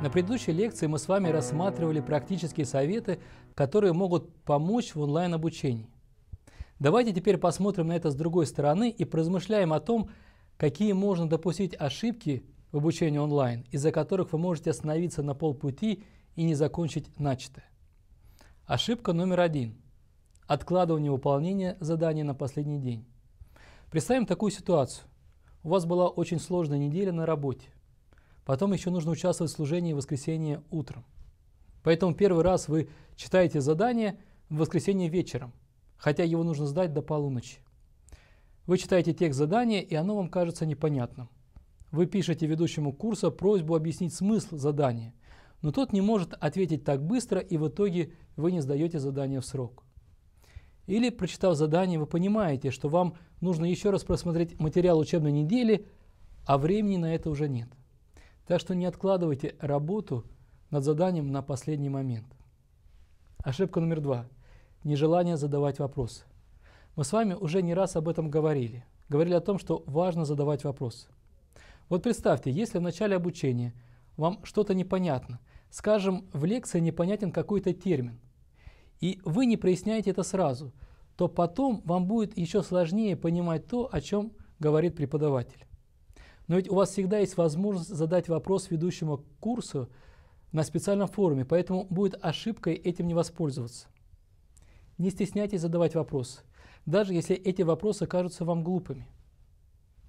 На предыдущей лекции мы с вами рассматривали практические советы, которые могут помочь в онлайн-обучении. Давайте теперь посмотрим на это с другой стороны и поразмышляем о том, какие можно допустить ошибки в обучении онлайн, из-за которых вы можете остановиться на полпути и не закончить начатое. Ошибка номер один – откладывание выполнения задания на последний день. Представим такую ситуацию. У вас была очень сложная неделя на работе. Потом еще нужно участвовать в служении в воскресенье утром. Поэтому первый раз вы читаете задание в воскресенье вечером, хотя его нужно сдать до полуночи. Вы читаете текст задания, и оно вам кажется непонятным. Вы пишете ведущему курса просьбу объяснить смысл задания, но тот не может ответить так быстро, и в итоге вы не сдаете задание в срок. Или, прочитав задание, вы понимаете, что вам нужно еще раз просмотреть материал учебной недели, а времени на это уже нет. Так что не откладывайте работу над заданием на последний момент. Ошибка номер два. Нежелание задавать вопросы. Мы с вами уже не раз об этом говорили. Говорили о том, что важно задавать вопросы. Вот представьте, если в начале обучения вам что-то непонятно, скажем, в лекции непонятен какой-то термин, и вы не проясняете это сразу, то потом вам будет еще сложнее понимать то, о чем говорит преподаватель. Но ведь у вас всегда есть возможность задать вопрос ведущему курсу на специальном форуме, поэтому будет ошибкой этим не воспользоваться. Не стесняйтесь задавать вопросы, даже если эти вопросы кажутся вам глупыми.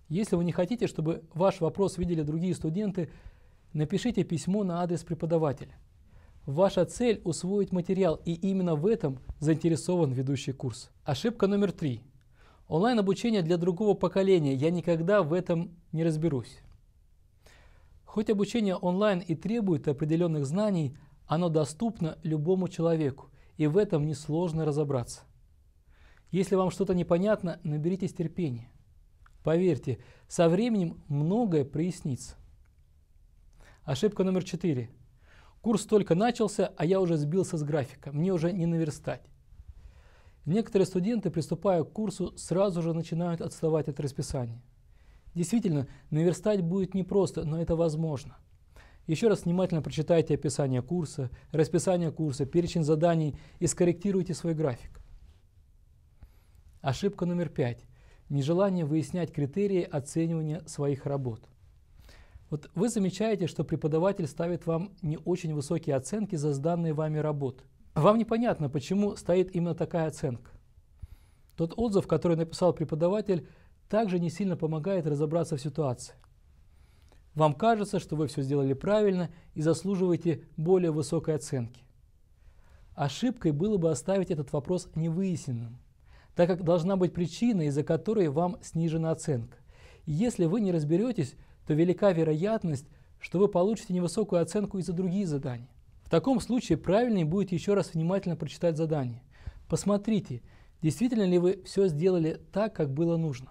Если вы не хотите, чтобы ваш вопрос видели другие студенты, напишите письмо на адрес преподавателя. Ваша цель – усвоить материал, и именно в этом заинтересован ведущий курс. Ошибка номер три – Онлайн-обучение для другого поколения, я никогда в этом не разберусь. Хоть обучение онлайн и требует определенных знаний, оно доступно любому человеку, и в этом несложно разобраться. Если вам что-то непонятно, наберитесь терпения. Поверьте, со временем многое прояснится. Ошибка номер четыре. Курс только начался, а я уже сбился с графика, мне уже не наверстать. Некоторые студенты, приступая к курсу, сразу же начинают отставать от расписания. Действительно, наверстать будет непросто, но это возможно. Еще раз внимательно прочитайте описание курса, расписание курса, перечень заданий и скорректируйте свой график. Ошибка номер пять. Нежелание выяснять критерии оценивания своих работ. Вот вы замечаете, что преподаватель ставит вам не очень высокие оценки за сданные вами работы – вам непонятно, почему стоит именно такая оценка. Тот отзыв, который написал преподаватель, также не сильно помогает разобраться в ситуации. Вам кажется, что вы все сделали правильно и заслуживаете более высокой оценки. Ошибкой было бы оставить этот вопрос невыясненным, так как должна быть причина, из-за которой вам снижена оценка. если вы не разберетесь, то велика вероятность, что вы получите невысокую оценку из за других заданий таком случае правильнее будет еще раз внимательно прочитать задание. Посмотрите, действительно ли вы все сделали так, как было нужно.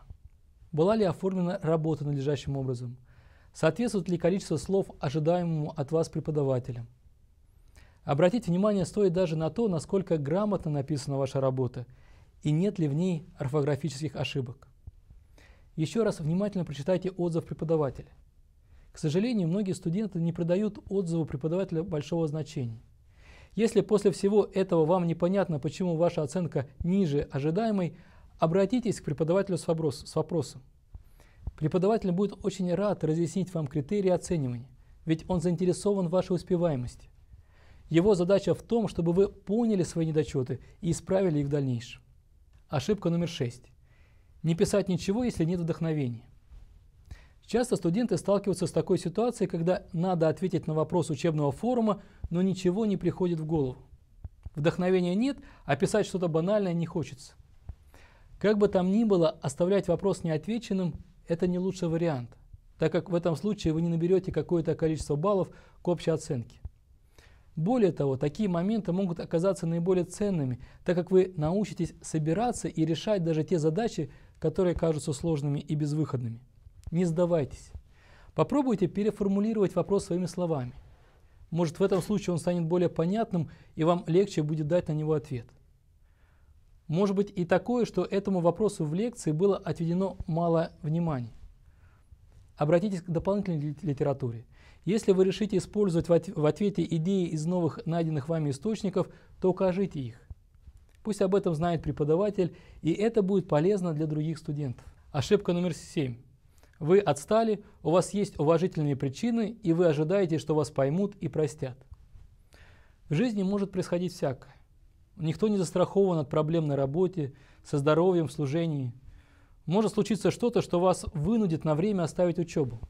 Была ли оформлена работа надлежащим образом? Соответствует ли количество слов ожидаемому от вас преподавателям? Обратить внимание стоит даже на то, насколько грамотно написана ваша работа и нет ли в ней орфографических ошибок. Еще раз внимательно прочитайте отзыв преподавателя. К сожалению, многие студенты не придают отзыву преподавателя большого значения. Если после всего этого вам непонятно, почему ваша оценка ниже ожидаемой, обратитесь к преподавателю с, вопрос, с вопросом. Преподаватель будет очень рад разъяснить вам критерии оценивания, ведь он заинтересован в вашей успеваемости. Его задача в том, чтобы вы поняли свои недочеты и исправили их в дальнейшем. Ошибка номер шесть. Не писать ничего, если нет вдохновения. Часто студенты сталкиваются с такой ситуацией, когда надо ответить на вопрос учебного форума, но ничего не приходит в голову. Вдохновения нет, а писать что-то банальное не хочется. Как бы там ни было, оставлять вопрос неотвеченным – это не лучший вариант, так как в этом случае вы не наберете какое-то количество баллов к общей оценке. Более того, такие моменты могут оказаться наиболее ценными, так как вы научитесь собираться и решать даже те задачи, которые кажутся сложными и безвыходными. Не сдавайтесь. Попробуйте переформулировать вопрос своими словами. Может, в этом случае он станет более понятным, и вам легче будет дать на него ответ. Может быть и такое, что этому вопросу в лекции было отведено мало внимания. Обратитесь к дополнительной литературе. Если вы решите использовать в ответе идеи из новых найденных вами источников, то укажите их. Пусть об этом знает преподаватель, и это будет полезно для других студентов. Ошибка номер семь. Вы отстали, у вас есть уважительные причины, и вы ожидаете, что вас поймут и простят. В жизни может происходить всякое. Никто не застрахован от проблем на работе, со здоровьем, в служении. Может случиться что-то, что вас вынудит на время оставить учебу.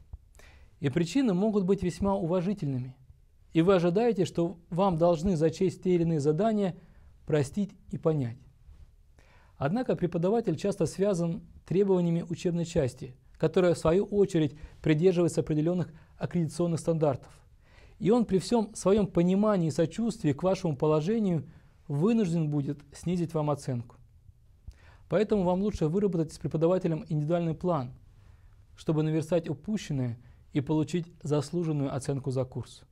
И причины могут быть весьма уважительными. И вы ожидаете, что вам должны зачесть те или иные задания, простить и понять. Однако преподаватель часто связан требованиями учебной части – которая в свою очередь придерживается определенных аккредитационных стандартов. И он при всем своем понимании и сочувствии к вашему положению вынужден будет снизить вам оценку. Поэтому вам лучше выработать с преподавателем индивидуальный план, чтобы наверстать упущенное и получить заслуженную оценку за курс.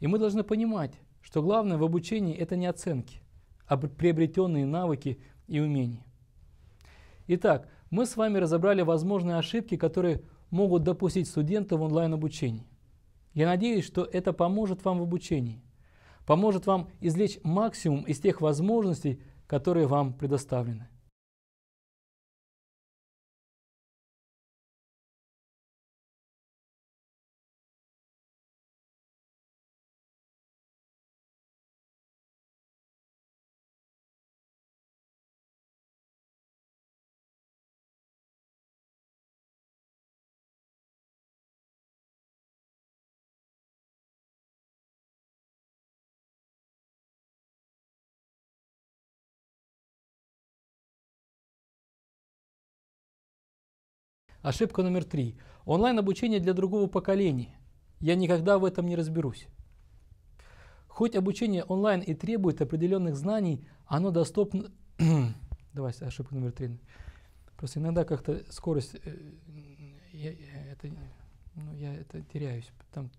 И мы должны понимать, что главное в обучении – это не оценки, а приобретенные навыки и умения. Итак, мы с вами разобрали возможные ошибки, которые могут допустить студенты в онлайн-обучении. Я надеюсь, что это поможет вам в обучении, поможет вам извлечь максимум из тех возможностей, которые вам предоставлены. Ошибка номер три. Онлайн-обучение для другого поколения. Я никогда в этом не разберусь. Хоть обучение онлайн и требует определенных знаний, оно доступно... Давай, ошибка номер три. Просто иногда как-то скорость... Э, я, это, ну, я это теряюсь. Там